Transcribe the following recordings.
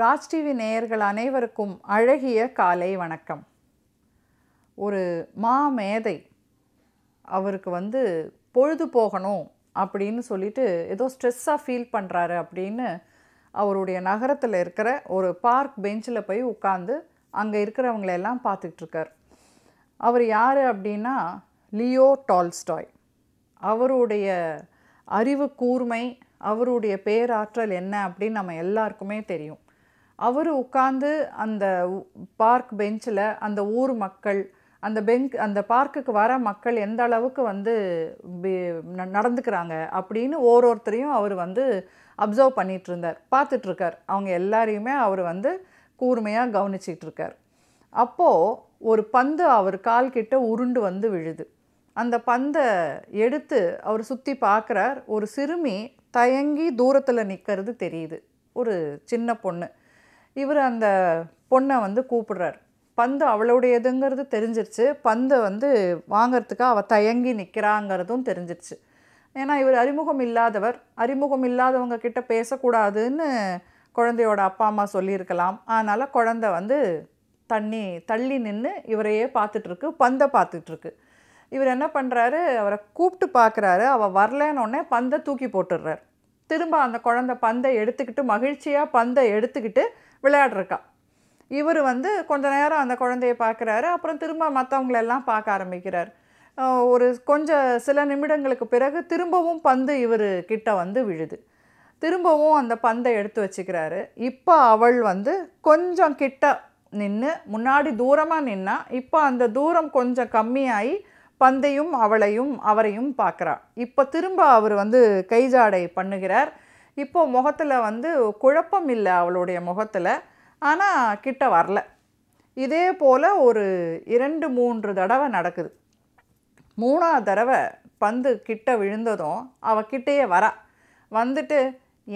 Raj TV நேயர்கள் அனைவருக்கும் அழகிய காலை வணக்கம் ஒரு மா மேதை அவருக்கு வந்து பொழுது போகணும் அப்படின்னு சொல்லிட்டு ஏதோ ஸ்ட்ரெஸ்ஸாக ஃபீல் பண்ணுறாரு அப்படின்னு அவருடைய நகரத்தில் இருக்கிற ஒரு பார்க் பெஞ்சில் போய் உட்காந்து அங்கே இருக்கிறவங்களெல்லாம் பார்த்துட்ருக்கார் அவர் யார் அப்படின்னா லியோ டால்ஸ்டாய் அவருடைய அறிவு கூர்மை அவருடைய பேராற்றல் என்ன அப்படின்னு நம்ம எல்லாருக்குமே தெரியும் அவர் உட்காந்து அந்த பார்க் பெஞ்சில் அந்த ஊர் மக்கள் அந்த பெங்க் அந்த பார்க்குக்கு வர மக்கள் எந்த அளவுக்கு வந்து நடந்துக்கிறாங்க அப்படின்னு ஒரு ஒருத்தரையும் அவர் வந்து அப்சர்வ் பண்ணிகிட்டு இருந்தார் பார்த்துட்ருக்கார் அவங்க எல்லாரையுமே அவர் வந்து கூர்மையாக கவனிச்சிகிட்ருக்கார் இருக்கார் அப்போது ஒரு பந்து அவர் கால்கிட்ட உருண்டு வந்து விழுது அந்த பந்தை எடுத்து அவர் சுற்றி பார்க்குறார் ஒரு சிறுமி தயங்கி தூரத்தில் நிற்கிறது தெரியுது ஒரு சின்ன பொண்ணு இவர் அந்த பொண்ணை வந்து கூப்பிடுறார் பந்து அவளுடையதுங்கிறது தெரிஞ்சிருச்சு பந்தை வந்து வாங்கிறதுக்கு அவள் தயங்கி நிற்கிறாங்கிறதும் தெரிஞ்சிருச்சு ஏன்னா இவர் அறிமுகம் இல்லாதவர் அறிமுகம் இல்லாதவங்க கிட்ட பேசக்கூடாதுன்னு குழந்தையோட அப்பா அம்மா சொல்லியிருக்கலாம் அதனால் குழந்த வந்து தண்ணி தள்ளி நின்று இவரையே பார்த்துட்ருக்கு பந்தை பார்த்துட்ருக்கு இவர் என்ன பண்ணுறாரு அவரை கூப்பிட்டு பார்க்குறாரு அவள் வரலன்னொடனே பந்தை தூக்கி போட்டுடுறார் திரும்ப அந்த குழந்த பந்தை எடுத்துக்கிட்டு மகிழ்ச்சியாக பந்தை எடுத்துக்கிட்டு விளையாடுறக்கா இவர் வந்து கொஞ்ச நேரம் அந்த குழந்தைய பார்க்குறாரு அப்புறம் திரும்ப மற்றவங்களெல்லாம் பார்க்க ஆரம்பிக்கிறார் ஒரு கொஞ்சம் சில நிமிடங்களுக்கு பிறகு திரும்பவும் பந்து இவர் கிட்ட வந்து விழுது திரும்பவும் அந்த பந்தை எடுத்து வச்சுக்கிறாரு இப்போ அவள் வந்து கொஞ்சம் கிட்ட நின்று முன்னாடி தூரமாக நின்னா இப்போ அந்த தூரம் கொஞ்சம் கம்மியாகி பந்தையும் அவளையும் அவரையும் பார்க்குறா இப்போ திரும்ப அவர் வந்து கைஜாடை பண்ணுகிறார் இப்போது முகத்தில் வந்து குழப்பம் இல்லை அவளுடைய முகத்தில் ஆனால் கிட்ட வரல இதே போல் ஒரு இரண்டு மூன்று தடவை நடக்குது மூணாவது தடவை பந்து கிட்ட விழுந்ததும் அவள் கிட்டேயே வரா வந்துட்டு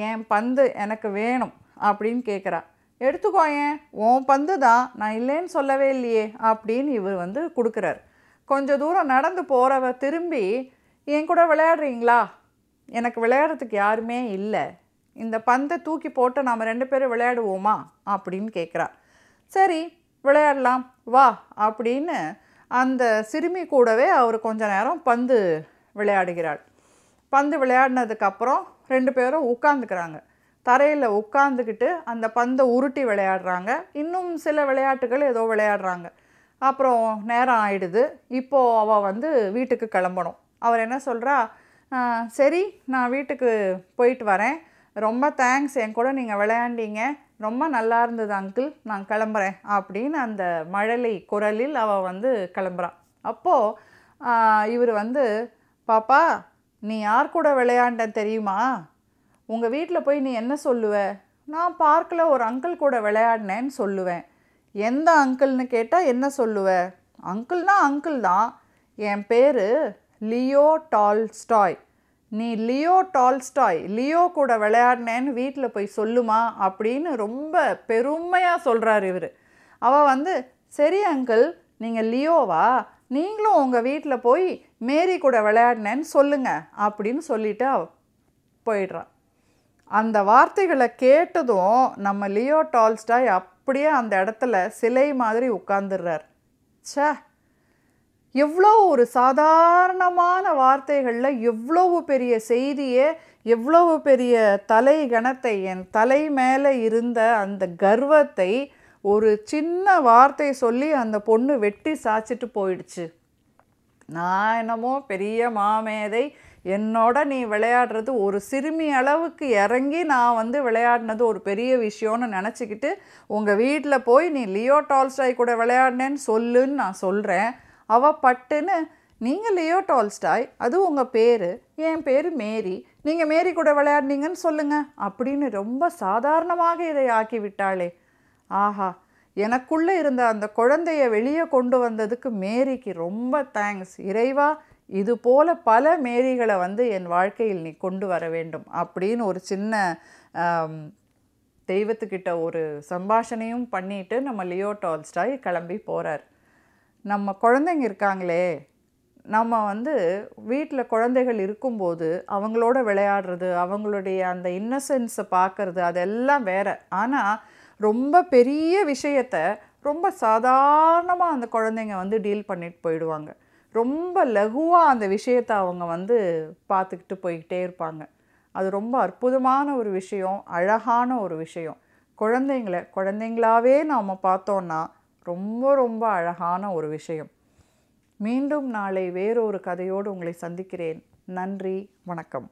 என் பந்து எனக்கு வேணும் அப்படின்னு கேட்குறா எடுத்துக்கோ ஏன் உன் பந்து தான் நான் இல்லைன்னு சொல்லவே இல்லையே அப்படின்னு இவர் வந்து கொடுக்குறாரு கொஞ்ச தூரம் நடந்து போகிறவ திரும்பி என் கூட விளையாடுறீங்களா எனக்கு விளையாடுறதுக்கு யாருமே இல்லை இந்த பந்தை தூக்கி போட்டு நாம் ரெண்டு பேரும் விளையாடுவோமா அப்படின்னு கேட்குறா சரி விளையாடலாம் வா அப்படின்னு அந்த சிறுமி கூடவே அவர் கொஞ்ச நேரம் பந்து விளையாடுகிறாள் பந்து விளையாடினதுக்கப்புறம் ரெண்டு பேரும் உட்காந்துக்கிறாங்க தரையில் உட்காந்துக்கிட்டு அந்த பந்தை உருட்டி விளையாடுறாங்க இன்னும் சில விளையாட்டுகள் ஏதோ விளையாடுறாங்க அப்புறம் நேரம் ஆயிடுது இப்போது அவள் வந்து வீட்டுக்கு கிளம்பணும் அவர் என்ன சொல்கிறா சரி நான் வீட்டுக்கு போயிட்டு வரேன் ரொம்ப தேங்க்ஸ் என் கூட நீங்கள் விளையாண்டீங்க ரொம்ப நல்லா இருந்தது அங்கிள் நான் கிளம்புறேன் அப்படின்னு அந்த மழலை குரலில் அவள் வந்து கிளம்புறான் அப்போது இவர் வந்து பாப்பா நீ யார் கூட விளையாண்ட தெரியுமா உங்கள் வீட்டில் போய் நீ என்ன சொல்லுவ நான் பார்க்கில் ஒரு அங்கிள் கூட விளையாடினேன்னு சொல்லுவேன் எந்த அங்கிள்னு கேட்டால் என்ன சொல்லுவ அங்கிள்னா அங்கிள் தான் என் பேர் லியோ டால்ஸ்டாய் நீ லியோ டால்ஸ்டாய் லியோ கூட விளையாடினேன்னு வீட்டில் போய் சொல்லுமா அப்படின்னு ரொம்ப பெருமையாக சொல்கிறார் இவர் அவள் வந்து சரி அங்கிள் நீங்கள் லியோவா நீங்களும் உங்கள் வீட்டில் போய் மேரி கூட விளையாடினேன்னு சொல்லுங்கள் அப்படின்னு சொல்லிவிட்டு போயிடுறான் அந்த வார்த்தைகளை கேட்டதும் நம்ம லியோ டால்ஸ்டாய் அப் அப்படியே அந்த இடத்துல சிலை மாதிரி உட்கார்ந்துடுறார் ச எவ்வளோ ஒரு சாதாரணமான வார்த்தைகளில் எவ்வளவு பெரிய செய்தியை எவ்வளவு பெரிய தலை கணத்தை என் தலை மேலே இருந்த அந்த கர்வத்தை ஒரு சின்ன வார்த்தை சொல்லி அந்த பொண்ணு வெட்டி சாச்சிட்டு போயிடுச்சு நான் என்னமோ பெரிய மாமேதை என்னோட நீ விளையாடுறது ஒரு சிறுமி அளவுக்கு இறங்கி நான் வந்து விளையாடினது ஒரு பெரிய விஷயம்னு நினச்சிக்கிட்டு உங்கள் வீட்டில் போய் நீ லியோ டால்ஸ்டாய் கூட விளையாடினேன்னு சொல்லுன்னு நான் சொல்கிறேன் அவள் பட்டுன்னு நீங்கள் லியோ டால்ஸ்டாய் அது உங்கள் பேர் என் பேர் மேரி நீங்கள் மேரி கூட விளையாடினீங்கன்னு சொல்லுங்கள் அப்படின்னு ரொம்ப சாதாரணமாக இதை ஆக்கி விட்டாளே ஆஹா எனக்குள்ளே இருந்த அந்த குழந்தைய வெளியே கொண்டு வந்ததுக்கு மேரிக்கு ரொம்ப தேங்க்ஸ் இறைவா இது போல் பல மேரிகளை வந்து என் வாழ்க்கையில் நீ கொண்டு வர வேண்டும் அப்படின்னு ஒரு சின்ன தெய்வத்துக்கிட்ட ஒரு சம்பாஷணையும் பண்ணிட்டு நம்ம லியோ டால்ஸ்டாய் கிளம்பி போகிறார் நம்ம குழந்தைங்க இருக்காங்களே நம்ம வந்து வீட்டில் குழந்தைகள் இருக்கும்போது அவங்களோட விளையாடுறது அவங்களுடைய அந்த இன்னசென்ஸை பார்க்குறது அதெல்லாம் வேறு ஆனால் ரொம்ப பெரிய விஷயத்த ரொம்ப சாதாரணமாக அந்த குழந்தைங்க வந்து டீல் பண்ணிட்டு போயிடுவாங்க ரொம்ப லகுவாக அந்த விஷயத்தை அவங்க வந்து பார்த்துக்கிட்டு போய்கிட்டே இருப்பாங்க அது ரொம்ப அற்புதமான ஒரு விஷயம் அழகான ஒரு விஷயம் குழந்தைங்கள குழந்தைங்களாவே நாம் பார்த்தோன்னா ரொம்ப ரொம்ப அழகான ஒரு விஷயம் மீண்டும் நாளை வேறொரு கதையோடு உங்களை சந்திக்கிறேன் நன்றி வணக்கம்